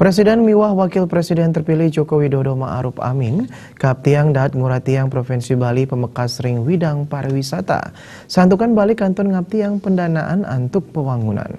Presiden Miwah Wakil Presiden terpilih Joko Widodo Ma'ruf Amin, Kaptiang Dat Nguratiang Provinsi Bali Pemekas Ring Widang Pariwisata, Santukan Bali Kantun Ngaptiang Pendanaan Antuk Pewangunan.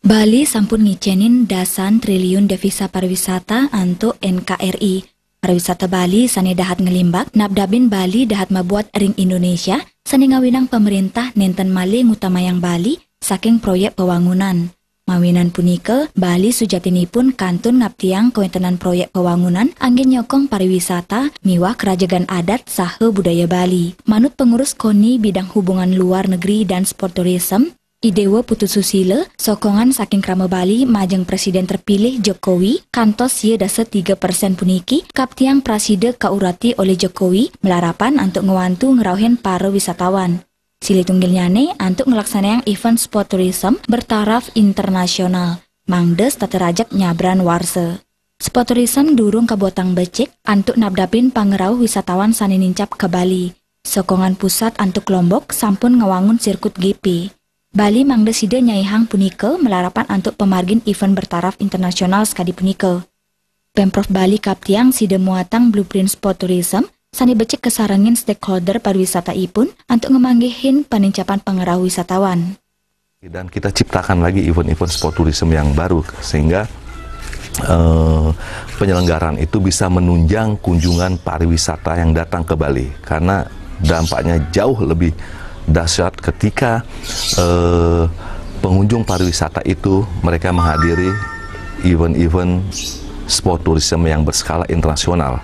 Bali sampun ngicenin dasan triliun devisa pariwisata antuk NKRI Pariwisata Bali sani dahat ngelimbak nabdabin Bali dahat membuat ring Indonesia sani ngawinang pemerintah nenten mali yang Bali saking proyek pewangunan. Mawinan punike, Bali sujatini pun kantun ngaptiang kewintenan proyek pewangunan angin nyokong pariwisata miwah kerajagan adat sahe budaya Bali. Manut pengurus KONI bidang hubungan luar negeri dan sport tourism, Idewa Putu Susile, sokongan saking krama Bali majeng presiden terpilih Jokowi, kantos ye dasa 3 persen puniki, kaptiang presiden kaurati oleh Jokowi, melarapan untuk ngewantu ngerauhin para wisatawan. Sili tunggil nyane untuk ngelaksanayang event sport tourism bertaraf internasional. Mangdes taterajak nyabran warse. Spot tourism durung kabotang becik untuk nabdapin pangerau wisatawan sani nincap ke Bali. Sokongan pusat antuk Lombok sampun ngewangun sirkut GP. Bali mangdeside Nyai Hang Punike melarapan antuk pemargin event bertaraf internasional sekali Punike. Pemprov Bali Kaptiang sida muatang blueprint Sport tourism sani becik kesarangin stakeholder pariwisata ipun untuk ngemanggihin panincapan pengerah wisatawan. Dan kita ciptakan lagi event-event sport tourism yang baru sehingga eh, penyelenggaraan itu bisa menunjang kunjungan pariwisata yang datang ke Bali karena dampaknya jauh lebih dahsyat ketika uh, pengunjung pariwisata itu mereka menghadiri event-event sport tourism yang berskala internasional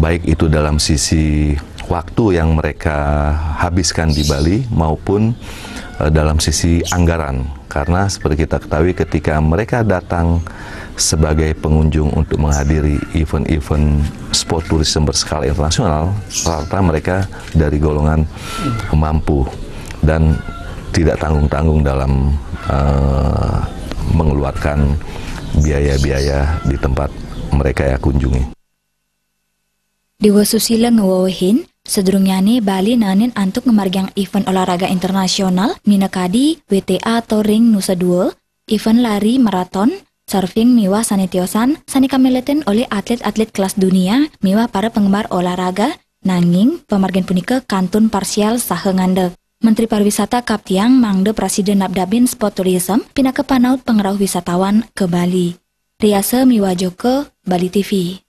baik itu dalam sisi waktu yang mereka habiskan di Bali maupun uh, dalam sisi anggaran karena seperti kita ketahui ketika mereka datang sebagai pengunjung untuk menghadiri event-event sport tourism berskala internasional rata mereka dari golongan mampu dan tidak tanggung-tanggung dalam uh, mengeluarkan biaya-biaya di tempat mereka ya kunjungi. Dewa Susila ngawawahin ini Bali nanin antuk ngemargang event olahraga internasional minakadi WTA Touring Nusa Dua, event lari maraton, surfing miwa sanitiosan, sanikamileten oleh atlet-atlet kelas dunia miwa para penggemar olahraga, nanging pemargen punika kantun parsial sahe ngandek. Menteri Pariwisata Kaptiang Mangde Presiden Nabdabin Spot Tourism pindah ke panaut pengerauh wisatawan ke Bali. Riase Joko, Bali TV.